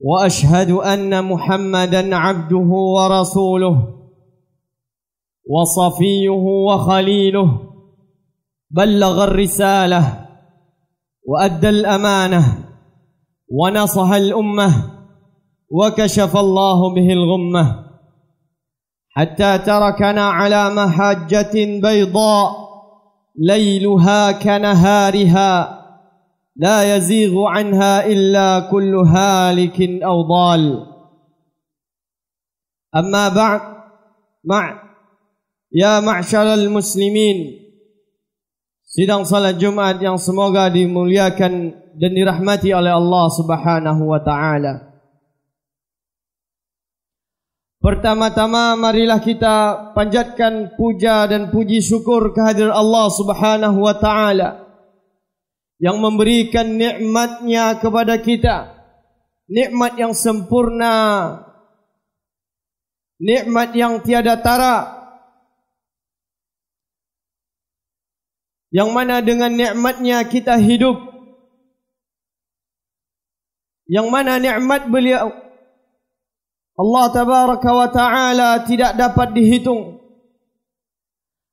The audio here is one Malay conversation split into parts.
واشهد ان محمدا عبده ورسوله وصفيه وخليله بلغ الرساله وادى الامانه ونصح الامه وكشف الله به الغمه حتى تركنا على محاجه بيضاء ليلها كنهارها لا يزيغ عنها إلا كل هالك أو ضال أما بعد مع يا معشر المسلمين Sidang salat Jumat yang semoga dimuliakan dan dirahmati oleh Allah Subhanahu wa taala. Pertama-tama marilah kita panjatkan puja dan puji syukur kehadir Allah Subhanahu wa taala yang memberikan nikmatnya kepada kita nikmat yang sempurna nikmat yang tiada tara yang mana dengan nikmatnya kita hidup yang mana nikmat beliau Allah tabaraka wa taala tidak dapat dihitung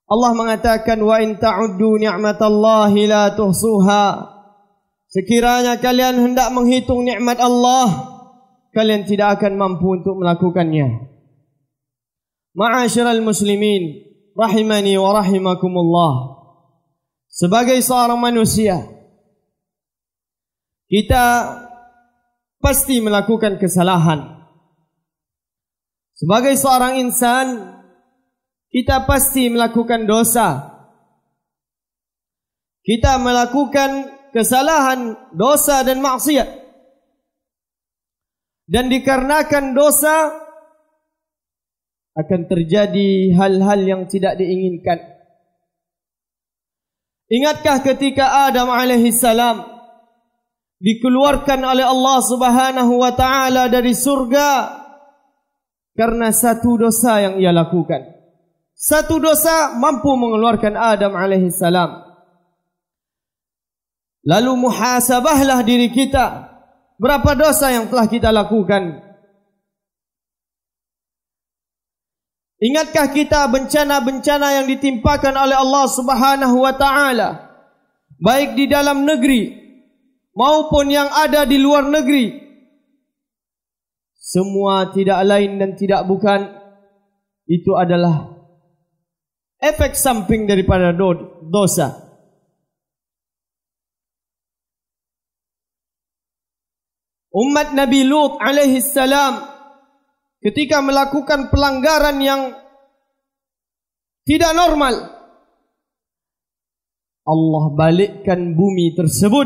Allah mengatakan wa in ta'uddu ni'matallahi la tuhsuha. Sekiranya kalian hendak menghitung nikmat Allah, kalian tidak akan mampu untuk melakukannya. Ma'asyiral muslimin, rahimani wa rahimakumullah. Sebagai seorang manusia, kita pasti melakukan kesalahan. Sebagai seorang insan, kita pasti melakukan dosa. Kita melakukan kesalahan, dosa dan maksiat. Dan dikarenakan dosa akan terjadi hal-hal yang tidak diinginkan. Ingatkah ketika Adam alaihi salam dikeluarkan oleh Allah Subhanahu wa taala dari surga karena satu dosa yang ia lakukan? Satu dosa mampu mengeluarkan Adam alaihi salam. Lalu muhasabahlah diri kita. Berapa dosa yang telah kita lakukan? Ingatkah kita bencana-bencana yang ditimpakan oleh Allah Subhanahu wa taala? Baik di dalam negeri maupun yang ada di luar negeri. Semua tidak lain dan tidak bukan itu adalah efek samping daripada do, dosa. Umat Nabi Lut alaihi salam ketika melakukan pelanggaran yang tidak normal Allah balikkan bumi tersebut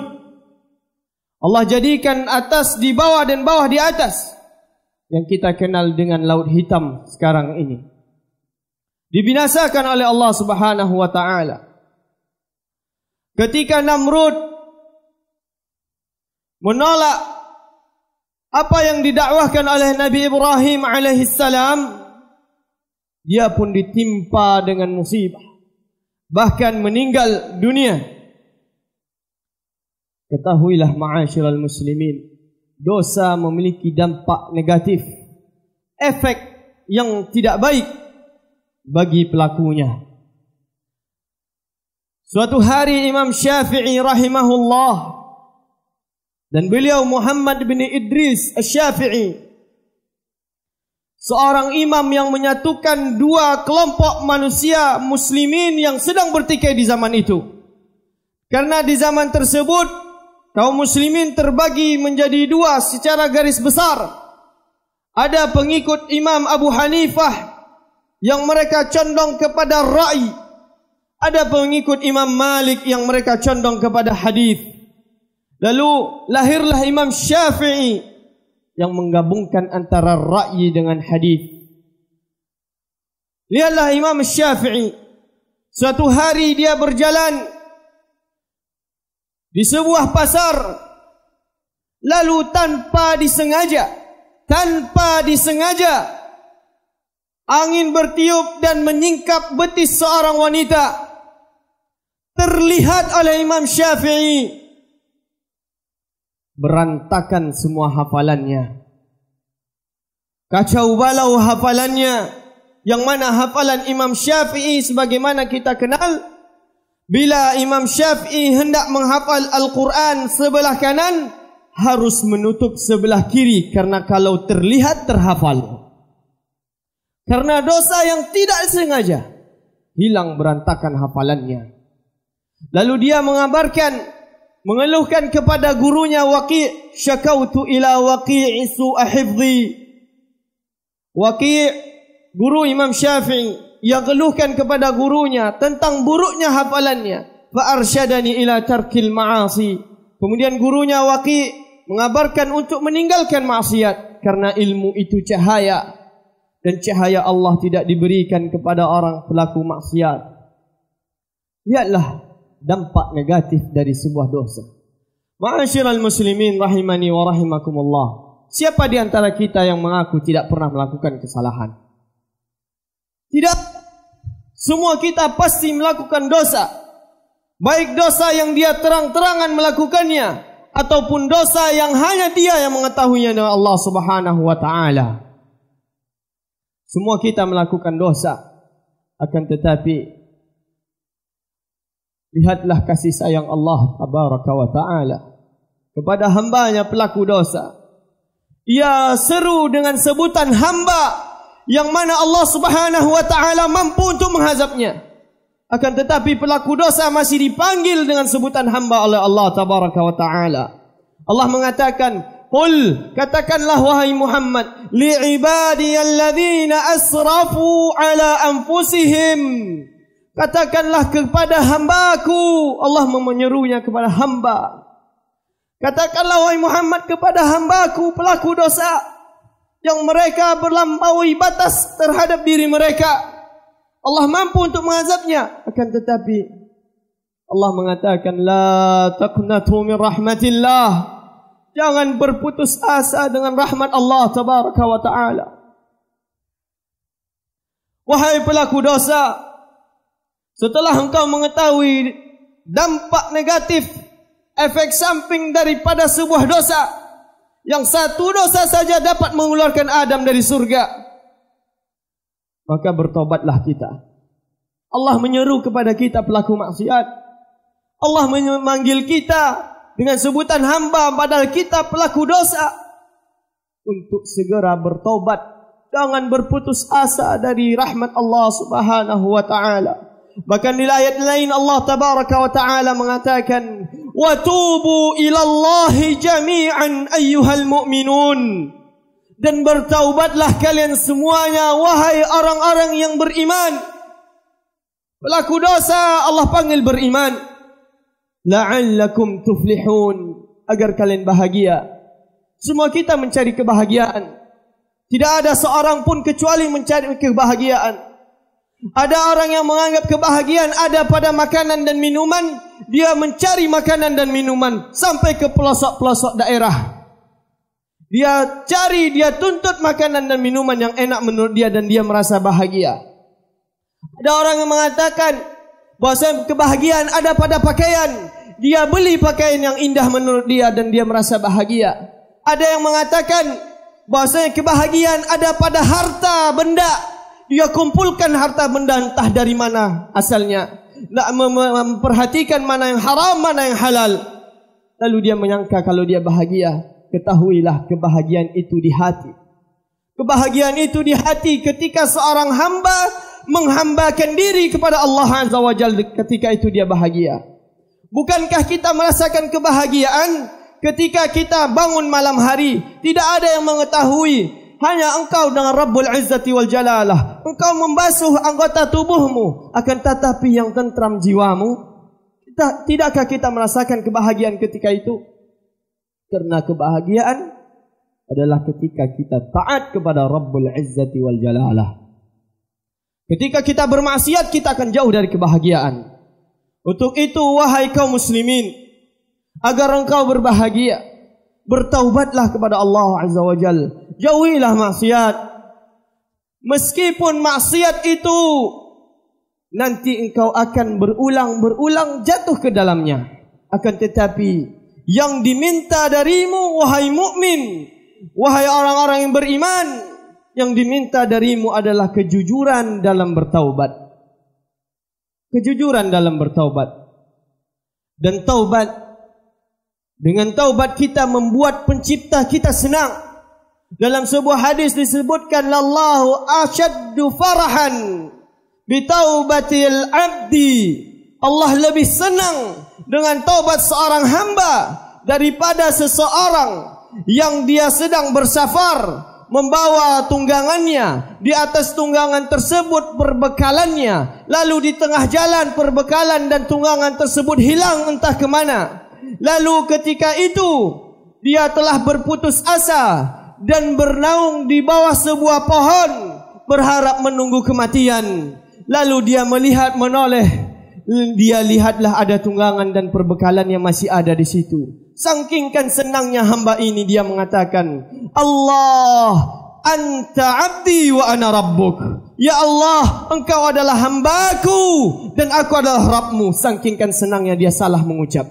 Allah jadikan atas di bawah dan bawah di atas yang kita kenal dengan laut hitam sekarang ini dibinasakan oleh Allah Subhanahu wa taala. Ketika Namrud menolak apa yang didakwahkan oleh Nabi Ibrahim alaihi salam, dia pun ditimpa dengan musibah. Bahkan meninggal dunia. Ketahuilah ma'asyiral muslimin, dosa memiliki dampak negatif. Efek yang tidak baik bagi pelakunya. Suatu hari Imam Syafi'i rahimahullah dan beliau Muhammad bin Idris Syafi'i seorang imam yang menyatukan dua kelompok manusia muslimin yang sedang bertikai di zaman itu. Karena di zaman tersebut kaum muslimin terbagi menjadi dua secara garis besar. Ada pengikut Imam Abu Hanifah yang mereka condong kepada ra'i ada pengikut Imam Malik yang mereka condong kepada hadis lalu lahirlah Imam Syafi'i yang menggabungkan antara ra'i dengan hadis lihatlah Imam Syafi'i suatu hari dia berjalan di sebuah pasar lalu tanpa disengaja tanpa disengaja Angin bertiup dan menyingkap betis seorang wanita. Terlihat oleh Imam Syafi'i. Berantakan semua hafalannya. Kacau balau hafalannya. Yang mana hafalan Imam Syafi'i sebagaimana kita kenal. Bila Imam Syafi'i hendak menghafal Al-Quran sebelah kanan. Harus menutup sebelah kiri. Karena kalau terlihat terhafal. Karena dosa yang tidak sengaja hilang berantakan hafalannya. Lalu dia mengabarkan mengeluhkan kepada gurunya Waqi syakautu ila Waqi isu ahibzi. Waqi guru Imam Syafi'i yang keluhkan kepada gurunya tentang buruknya hafalannya fa arsyadani ila tarkil ma'asi kemudian gurunya waqi mengabarkan untuk meninggalkan maksiat karena ilmu itu cahaya dan cahaya Allah tidak diberikan kepada orang pelaku maksiat. Lihatlah dampak negatif dari sebuah dosa. Ma'asyiral muslimin rahimani wa rahimakumullah. Siapa di antara kita yang mengaku tidak pernah melakukan kesalahan? Tidak. Semua kita pasti melakukan dosa. Baik dosa yang dia terang-terangan melakukannya ataupun dosa yang hanya dia yang mengetahuinya dengan Allah Subhanahu wa taala. Semua kita melakukan dosa akan tetapi lihatlah kasih sayang Allah tabaraka wa taala kepada hambanya pelaku dosa. Ia seru dengan sebutan hamba yang mana Allah Subhanahu wa taala mampu untuk menghazabnya. Akan tetapi pelaku dosa masih dipanggil dengan sebutan hamba oleh Allah tabaraka wa taala. Allah mengatakan, Qul katakanlah wahai Muhammad li ibadiyalladzina asrafu ala anfusihim katakanlah kepada hamba hambaku Allah menyerunya kepada hamba katakanlah wahai Muhammad kepada hamba hambaku pelaku dosa yang mereka berlampaui batas terhadap diri mereka Allah mampu untuk mengazabnya akan tetapi Allah mengatakan la taqnatu min rahmatillah Jangan berputus asa dengan rahmat Allah tabaraka wa taala. Wahai pelaku dosa, setelah engkau mengetahui dampak negatif efek samping daripada sebuah dosa, yang satu dosa saja dapat mengeluarkan Adam dari surga. Maka bertobatlah kita. Allah menyeru kepada kita pelaku maksiat. Allah memanggil kita dengan sebutan hamba padahal kita pelaku dosa untuk segera bertobat jangan berputus asa dari rahmat Allah Subhanahu wa taala bahkan di ayat lain Allah tabaraka wa taala mengatakan wa tubu ila Allah jami'an ayyuhal mu'minun dan bertaubatlah kalian semuanya wahai orang-orang yang beriman pelaku dosa Allah panggil beriman la'allakum tuflihun agar kalian bahagia semua kita mencari kebahagiaan tidak ada seorang pun kecuali mencari kebahagiaan ada orang yang menganggap kebahagiaan ada pada makanan dan minuman dia mencari makanan dan minuman sampai ke pelosok-pelosok daerah dia cari dia tuntut makanan dan minuman yang enak menurut dia dan dia merasa bahagia ada orang yang mengatakan Bahasa kebahagiaan ada pada pakaian. Dia beli pakaian yang indah menurut dia dan dia merasa bahagia. Ada yang mengatakan bahasa kebahagiaan ada pada harta benda. Dia kumpulkan harta benda entah dari mana asalnya. Tak memperhatikan mana yang haram, mana yang halal. Lalu dia menyangka kalau dia bahagia. Ketahuilah kebahagiaan itu di hati. Kebahagiaan itu di hati ketika seorang hamba menghambakan diri kepada Allah Azza wa Jal ketika itu dia bahagia. Bukankah kita merasakan kebahagiaan ketika kita bangun malam hari. Tidak ada yang mengetahui. Hanya engkau dengan Rabbul Izzati wal Jalalah. Engkau membasuh anggota tubuhmu. Akan tetapi yang tentram jiwamu. tidakkah kita merasakan kebahagiaan ketika itu? Karena kebahagiaan adalah ketika kita taat kepada Rabbul Izzati wal Jalalah. Ketika kita bermaksiat kita akan jauh dari kebahagiaan. Untuk itu wahai kaum muslimin agar engkau berbahagia bertaubatlah kepada Allah Azza wa Jal. Jauhilah maksiat. Meskipun maksiat itu nanti engkau akan berulang-berulang jatuh ke dalamnya. Akan tetapi yang diminta darimu wahai mukmin, wahai orang-orang yang beriman, yang diminta darimu adalah kejujuran dalam bertaubat. Kejujuran dalam bertaubat. Dan taubat dengan taubat kita membuat pencipta kita senang. Dalam sebuah hadis disebutkan lallahu asyaddu farahan taubatil abdi. Allah lebih senang dengan taubat seorang hamba daripada seseorang yang dia sedang bersafar membawa tunggangannya di atas tunggangan tersebut perbekalannya lalu di tengah jalan perbekalan dan tunggangan tersebut hilang entah ke mana lalu ketika itu dia telah berputus asa dan bernaung di bawah sebuah pohon berharap menunggu kematian lalu dia melihat menoleh dia lihatlah ada tunggangan dan perbekalan yang masih ada di situ Sangkingkan senangnya hamba ini dia mengatakan Allah anta abdi wa ana rabbuk Ya Allah, engkau adalah hambaku dan aku adalah Rabbmu. Sangkingkan senangnya dia salah mengucap.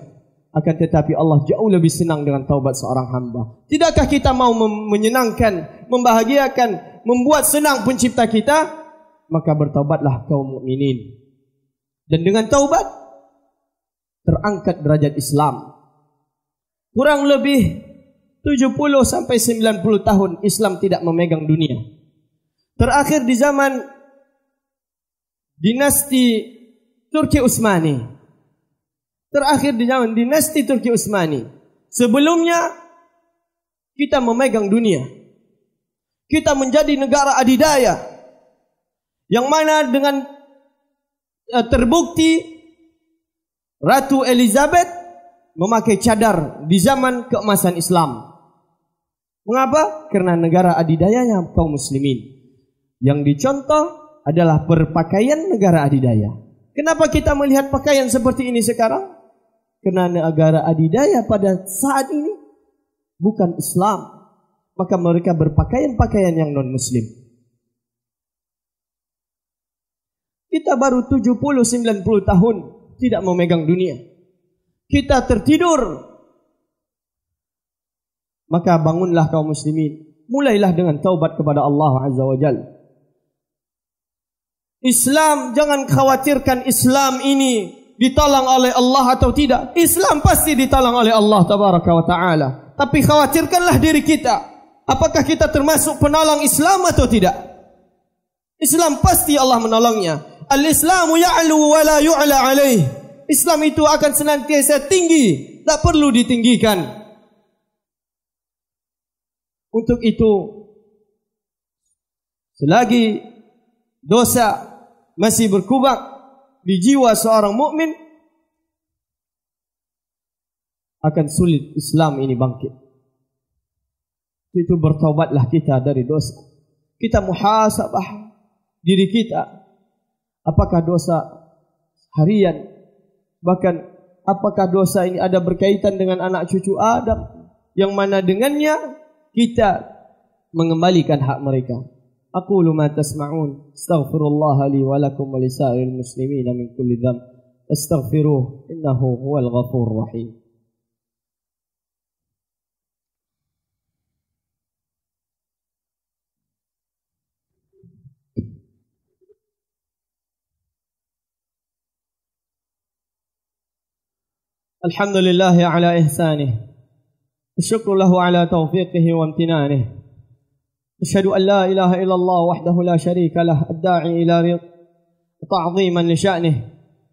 Akan tetapi Allah jauh lebih senang dengan taubat seorang hamba. Tidakkah kita mau menyenangkan, membahagiakan, membuat senang pencipta kita? Maka bertaubatlah kaum mukminin. Dan dengan taubat, terangkat derajat Islam. Kurang lebih 70 sampai 90 tahun Islam tidak memegang dunia. Terakhir di zaman dinasti Turki Utsmani. Terakhir di zaman dinasti Turki Utsmani. Sebelumnya kita memegang dunia. Kita menjadi negara adidaya. Yang mana dengan eh, terbukti Ratu Elizabeth memakai cadar di zaman keemasan Islam. Mengapa? Karena negara adidayanya kaum muslimin. Yang dicontoh adalah perpakaian negara adidaya. Kenapa kita melihat pakaian seperti ini sekarang? Karena negara adidaya pada saat ini bukan Islam. Maka mereka berpakaian-pakaian yang non-muslim. Kita baru 70-90 tahun tidak memegang dunia kita tertidur. Maka bangunlah kaum muslimin. Mulailah dengan taubat kepada Allah Azza wa Islam, jangan khawatirkan Islam ini ditolong oleh Allah atau tidak. Islam pasti ditolong oleh Allah Tabaraka wa Ta'ala. Tapi khawatirkanlah diri kita. Apakah kita termasuk penolong Islam atau tidak? Islam pasti Allah menolongnya. Al-Islamu ya'lu wa la yu'la alaih. Islam itu akan senantiasa tinggi, tak perlu ditinggikan. Untuk itu, selagi dosa masih berkubang di jiwa seorang mukmin, akan sulit Islam ini bangkit. Itu bertobatlah kita dari dosa. Kita muhasabah diri kita. Apakah dosa harian, bahkan apakah dosa ini ada berkaitan dengan anak cucu Adam yang mana dengannya kita mengembalikan hak mereka aqulu ma tasma'un astaghfirullah li wa lakum wa lisa'il muslimin min kulli dhanb astaghfiruh innahu huwal ghafur rahim الحمد لله على إحسانه الشكر له على توفيقه وامتنانه أشهد أن لا إله إلا الله وحده لا شريك له الداعي إلى تعظيما لشأنه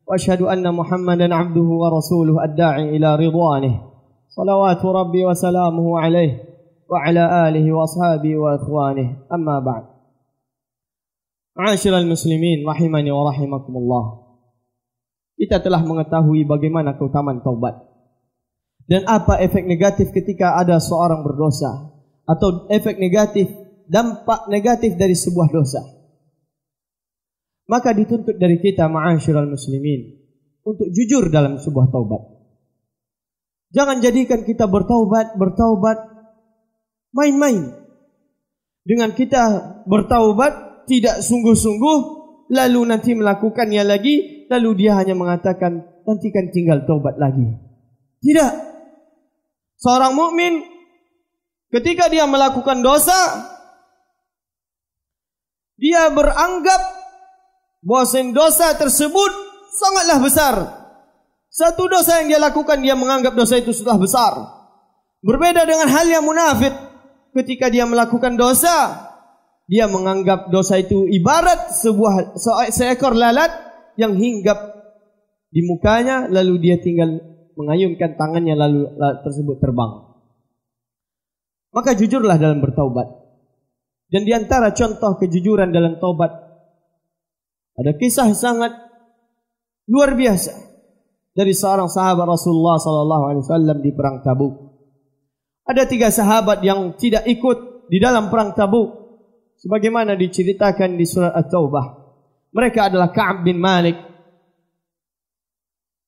وأشهد أن محمدا عبده ورسوله الداعي إلى رضوانه صلوات ربي وسلامه عليه وعلى آله وأصحابه وإخوانه أما بعد عاشر المسلمين رحمني ورحمكم الله kita telah mengetahui bagaimana keutamaan taubat dan apa efek negatif ketika ada seorang berdosa atau efek negatif dampak negatif dari sebuah dosa maka dituntut dari kita ma'asyiral muslimin untuk jujur dalam sebuah taubat jangan jadikan kita bertaubat bertaubat main-main dengan kita bertaubat tidak sungguh-sungguh lalu nanti melakukannya lagi lalu dia hanya mengatakan nantikan tinggal taubat lagi. Tidak. Seorang mukmin ketika dia melakukan dosa dia beranggap bahawa dosa tersebut sangatlah besar. Satu dosa yang dia lakukan dia menganggap dosa itu sudah besar. Berbeda dengan hal yang munafik ketika dia melakukan dosa dia menganggap dosa itu ibarat sebuah seekor lalat yang hinggap di mukanya lalu dia tinggal mengayunkan tangannya lalu tersebut terbang. Maka jujurlah dalam bertaubat. Dan di antara contoh kejujuran dalam taubat ada kisah sangat luar biasa dari seorang sahabat Rasulullah sallallahu alaihi wasallam di perang Tabuk. Ada tiga sahabat yang tidak ikut di dalam perang Tabuk sebagaimana diceritakan di surat At-Taubah. Mereka adalah Ka'ab bin Malik,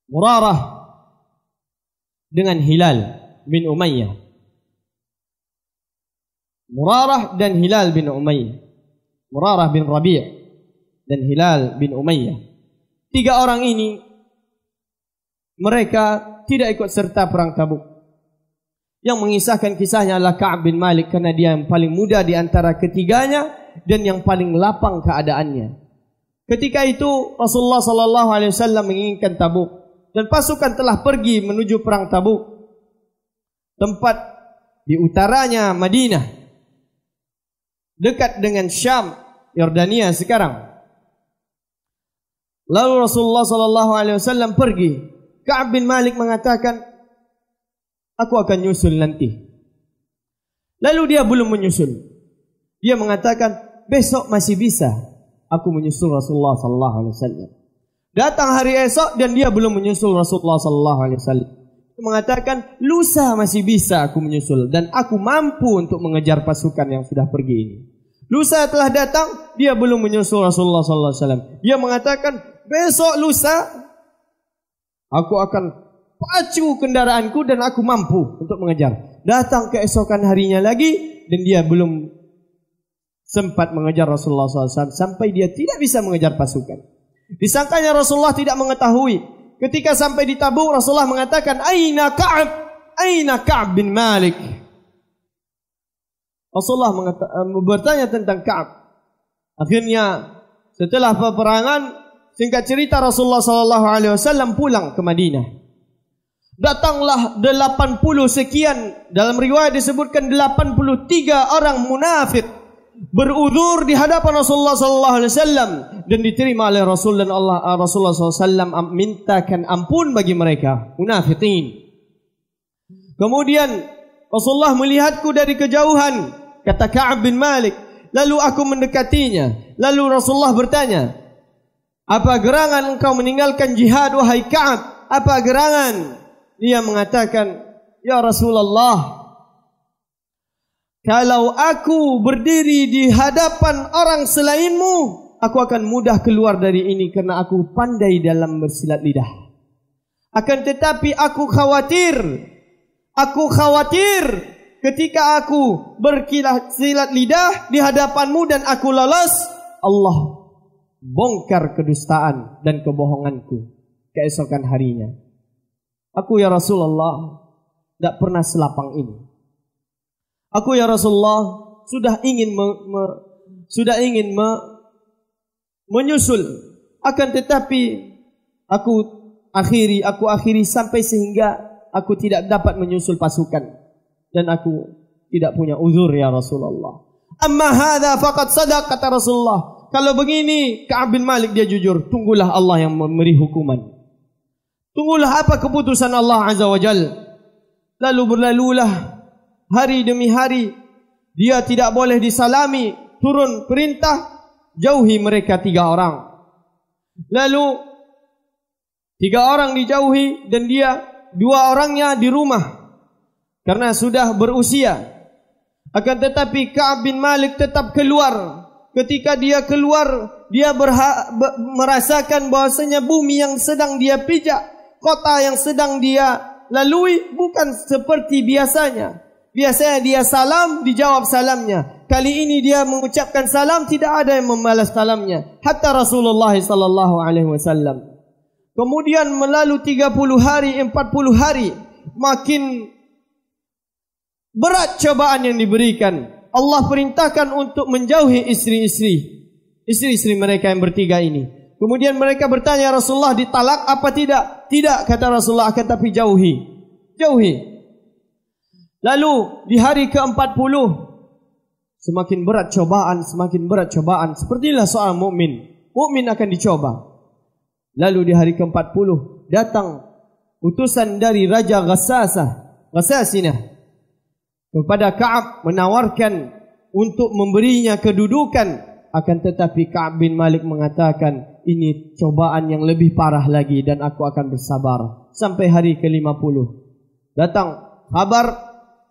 Murarah dengan Hilal bin Umayyah. Murarah dan Hilal bin Umayyah. Murarah bin Rabi' dan Hilal bin Umayyah. Tiga orang ini mereka tidak ikut serta perang Tabuk. Yang mengisahkan kisahnya adalah Ka'ab bin Malik kerana dia yang paling muda di antara ketiganya dan yang paling lapang keadaannya. Ketika itu Rasulullah sallallahu alaihi wasallam menginginkan Tabuk dan pasukan telah pergi menuju perang Tabuk. Tempat di utaranya Madinah dekat dengan Syam, Yordania sekarang. Lalu Rasulullah sallallahu alaihi wasallam pergi. Ka'ab bin Malik mengatakan, "Aku akan nyusul nanti." Lalu dia belum menyusul. Dia mengatakan, "Besok masih bisa." aku menyusul Rasulullah sallallahu alaihi wasallam. Datang hari esok dan dia belum menyusul Rasulullah sallallahu alaihi wasallam. Dia mengatakan, "Lusa masih bisa aku menyusul dan aku mampu untuk mengejar pasukan yang sudah pergi ini." Lusa telah datang, dia belum menyusul Rasulullah sallallahu alaihi wasallam. Dia mengatakan, "Besok lusa aku akan pacu kendaraanku dan aku mampu untuk mengejar." Datang keesokan harinya lagi dan dia belum sempat mengejar Rasulullah SAW sampai dia tidak bisa mengejar pasukan. Disangkanya Rasulullah tidak mengetahui. Ketika sampai di Tabuk Rasulullah mengatakan Aina Ka'ab Aina Ka'ab bin Malik. Rasulullah eh, bertanya tentang Ka'ab. Akhirnya setelah peperangan singkat cerita Rasulullah sallallahu alaihi wasallam pulang ke Madinah. Datanglah 80 sekian dalam riwayat disebutkan 83 orang munafik beruzur di hadapan Rasulullah sallallahu alaihi wasallam dan diterima oleh Rasul dan Allah eh, Rasulullah sallallahu alaihi wasallam mintakan ampun bagi mereka munafikin. Kemudian Rasulullah melihatku dari kejauhan kata Ka'ab bin Malik lalu aku mendekatinya lalu Rasulullah bertanya apa gerangan engkau meninggalkan jihad wahai Ka'ab apa gerangan dia mengatakan ya Rasulullah kalau aku berdiri di hadapan orang selainmu, aku akan mudah keluar dari ini kerana aku pandai dalam bersilat lidah. Akan tetapi aku khawatir, aku khawatir ketika aku berkilat silat lidah di hadapanmu dan aku lolos, Allah bongkar kedustaan dan kebohonganku keesokan harinya. Aku ya Rasulullah tak pernah selapang ini. Aku ya Rasulullah sudah ingin me, me, sudah ingin me, menyusul akan tetapi aku akhiri aku akhiri sampai sehingga aku tidak dapat menyusul pasukan dan aku tidak punya uzur ya Rasulullah. Amma hadza faqad sadaq kata Rasulullah. Kalau begini Ka'ab bin Malik dia jujur, tunggulah Allah yang memberi hukuman. Tunggulah apa keputusan Allah Azza wa Jalla. Lalu berlalulah hari demi hari dia tidak boleh disalami turun perintah jauhi mereka tiga orang lalu tiga orang dijauhi dan dia dua orangnya di rumah karena sudah berusia akan tetapi Ka'ab bin Malik tetap keluar ketika dia keluar dia berha be merasakan bahasanya bumi yang sedang dia pijak kota yang sedang dia lalui bukan seperti biasanya Biasanya dia salam, dijawab salamnya. Kali ini dia mengucapkan salam, tidak ada yang membalas salamnya. Hatta Rasulullah sallallahu alaihi wasallam. Kemudian melalui 30 hari, 40 hari, makin berat cobaan yang diberikan. Allah perintahkan untuk menjauhi istri-istri. Istri-istri mereka yang bertiga ini. Kemudian mereka bertanya Rasulullah ditalak apa tidak? Tidak kata Rasulullah akan tapi jauhi. Jauhi. Lalu di hari ke-40 semakin berat cobaan, semakin berat cobaan. Sepertilah soal mukmin. Mukmin akan dicoba. Lalu di hari ke-40 datang utusan dari Raja Ghassasah, Ghassasinah kepada Ka'ab menawarkan untuk memberinya kedudukan akan tetapi Ka'ab bin Malik mengatakan ini cobaan yang lebih parah lagi dan aku akan bersabar sampai hari ke-50 datang kabar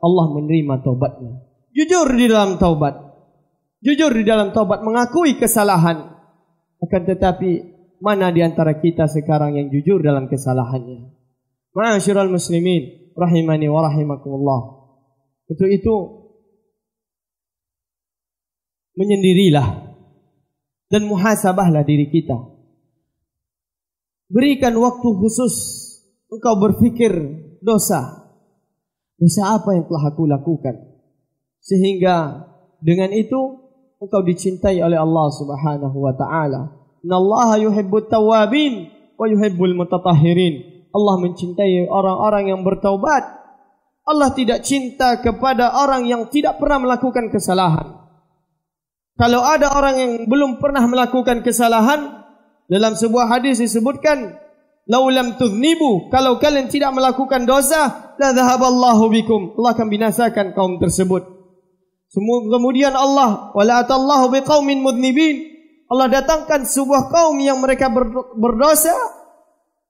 Allah menerima taubatnya. Jujur di dalam taubat. Jujur di dalam taubat mengakui kesalahan. Akan tetapi mana di antara kita sekarang yang jujur dalam kesalahannya? Ma'asyiral muslimin rahimani wa rahimakumullah. itu itu menyendirilah dan muhasabahlah diri kita. Berikan waktu khusus engkau berfikir dosa dosa apa yang telah aku lakukan sehingga dengan itu engkau dicintai oleh Allah Subhanahu wa taala. Innallaha yuhibbut tawabin wa yuhibbul mutatahhirin. Allah mencintai orang-orang yang bertaubat. Allah tidak cinta kepada orang yang tidak pernah melakukan kesalahan. Kalau ada orang yang belum pernah melakukan kesalahan, dalam sebuah hadis disebutkan, Laulam tuznibu kalau kalian tidak melakukan dosa la dhahaballahu bikum Allah akan binasakan kaum tersebut. Semua kemudian Allah wala atallahu biqaumin mudnibin Allah datangkan sebuah kaum yang mereka berdosa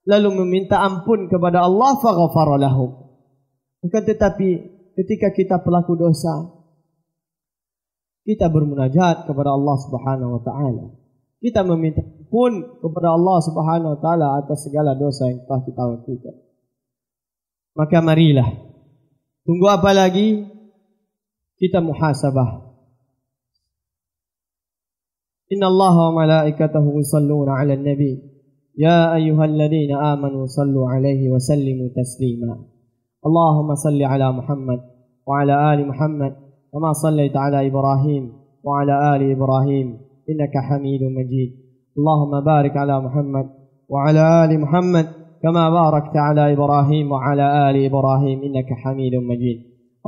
lalu meminta ampun kepada Allah faghfar lahum. Bukan tetapi ketika kita pelaku dosa kita bermunajat kepada Allah Subhanahu wa taala. Kita meminta pun kepada Allah Subhanahu Wa Taala atas segala dosa yang telah kita lakukan. Maka marilah. Tunggu apa lagi? Kita muhasabah. Inna Allah wa malaikatahu yusalluna 'alan nabi. Ya ayyuhalladzina amanu sallu 'alaihi wa sallimu taslima. Allahumma salli 'ala Muhammad wa 'ala ali Muhammad kama sallaita 'ala Ibrahim wa 'ala ali Ibrahim innaka Hamidum Majid. اللهم بارك على محمد وعلى آل محمد كما باركت على إبراهيم وعلى آل إبراهيم إنك حميد مجيد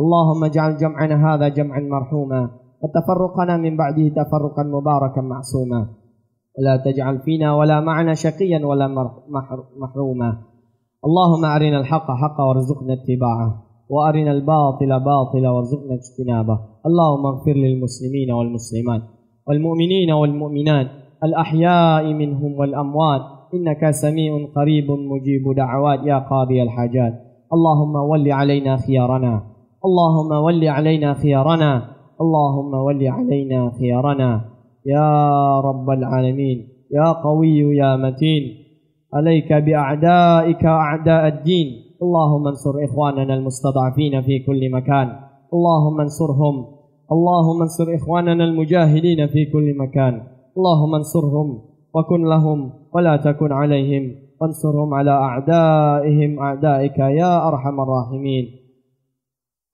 اللهم اجعل جمعنا هذا جمعا مرحوما وتفرقنا من بعده تفرقا مباركا معصوما ولا تجعل فينا ولا معنا شقيا ولا محروما اللهم أرنا الحق حقا وارزقنا اتباعه وأرنا الباطل باطلا وارزقنا اجتنابه اللهم اغفر للمسلمين والمسلمات والمؤمنين والمؤمنات الأحياء منهم والأموات إنك سميع قريب مجيب دعوات يا قاضي الحاجات اللهم ول علينا خيارنا اللهم ول علينا خيارنا اللهم ول علينا خيارنا يا رب العالمين يا قوي يا متين عليك بأعدائك أعداء الدين اللهم انصر إخواننا المستضعفين في كل مكان اللهم انصرهم اللهم انصر إخواننا المجاهدين في كل مكان اللهم انصرهم وكن لهم ولا تكن عليهم وانصرهم على أعدائهم أعدائك يا أرحم الراحمين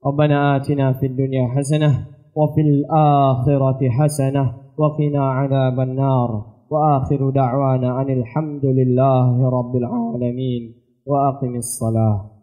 ربنا آتنا في الدنيا حسنة وفي الآخرة حسنة وقنا عذاب النار وآخر دعوانا أن الحمد لله رب العالمين وأقم الصلاة